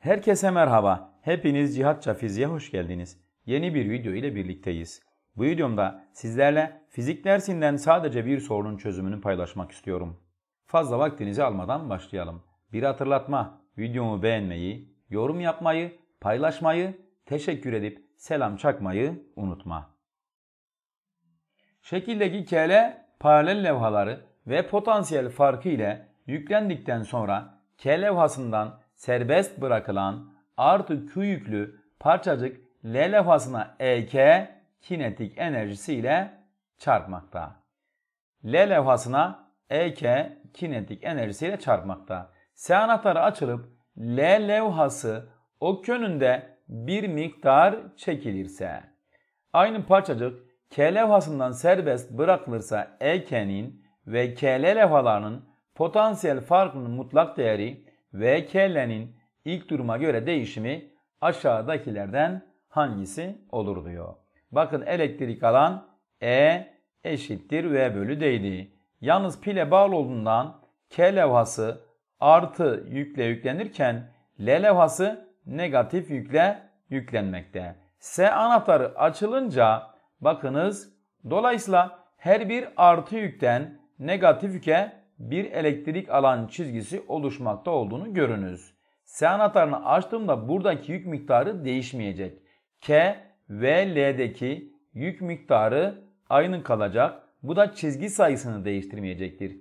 Herkese merhaba. Hepiniz Cihatça Fiziğe hoş geldiniz. Yeni bir video ile birlikteyiz. Bu videomda sizlerle fizik dersinden sadece bir sorunun çözümünü paylaşmak istiyorum. Fazla vaktinizi almadan başlayalım. Bir hatırlatma, videomu beğenmeyi, yorum yapmayı, paylaşmayı, teşekkür edip selam çakmayı unutma. Şekildeki kele paralel levhaları ve potansiyel farkı ile yüklendikten sonra K levhasından serbest bırakılan artı Q yüklü parçacık L levhasına EK kinetik enerjisiyle çarpmakta. L levhasına EK kinetik enerjisiyle çarpmakta. S anahtarı açılıp L levhası o könünde bir miktar çekilirse. Aynı parçacık K levhasından serbest bırakılırsa EK'nin ve KL levhalarının potansiyel farkının mutlak değeri kellenin ilk duruma göre değişimi aşağıdakilerden hangisi olur diyor. Bakın elektrik alan E eşittir V bölü D'ydi. Yalnız pile bağlı olduğundan K levhası artı yükle yüklenirken L levhası negatif yükle yüklenmekte. S anahtarı açılınca bakınız dolayısıyla her bir artı yükten negatif yüke bir elektrik alan çizgisi oluşmakta olduğunu görünüz. S anahtarını açtığımda buradaki yük miktarı değişmeyecek. K ve L'deki yük miktarı aynı kalacak. Bu da çizgi sayısını değiştirmeyecektir.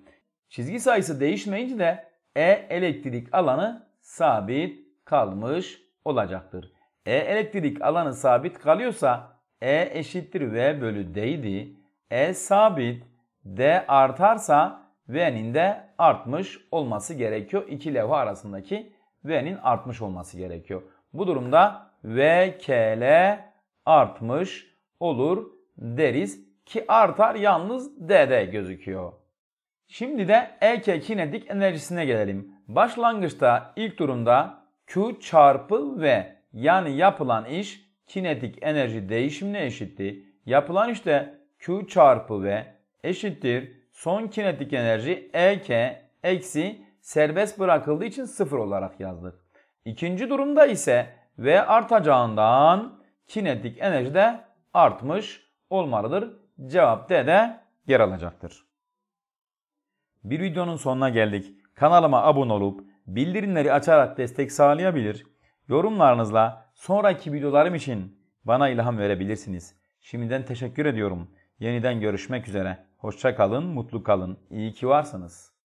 Çizgi sayısı değişmeyince de E elektrik alanı sabit kalmış olacaktır. E elektrik alanı sabit kalıyorsa E eşittir V bölü D idi. E sabit, D artarsa V'nin de artmış olması gerekiyor. İki levha arasındaki V'nin artmış olması gerekiyor. Bu durumda VKL artmış olur deriz ki artar yalnız DD gözüküyor. Şimdi de EK kinetik enerjisine gelelim. Başlangıçta ilk durumda Q çarpı V yani yapılan iş kinetik enerji değişimine eşittir. Yapılan işte Q çarpı V eşittir son kinetik enerji EK eksi serbest bırakıldığı için sıfır olarak yazdık. İkinci durumda ise V artacağından kinetik enerji de artmış olmalıdır. Cevap D de yer alacaktır. Bir videonun sonuna geldik. Kanalıma abone olup bildirimleri açarak destek sağlayabilir. Yorumlarınızla sonraki videolarım için bana ilham verebilirsiniz. Şimdiden teşekkür ediyorum. Yeniden görüşmek üzere. Hoşça kalın, mutlu kalın. İyi ki varsınız.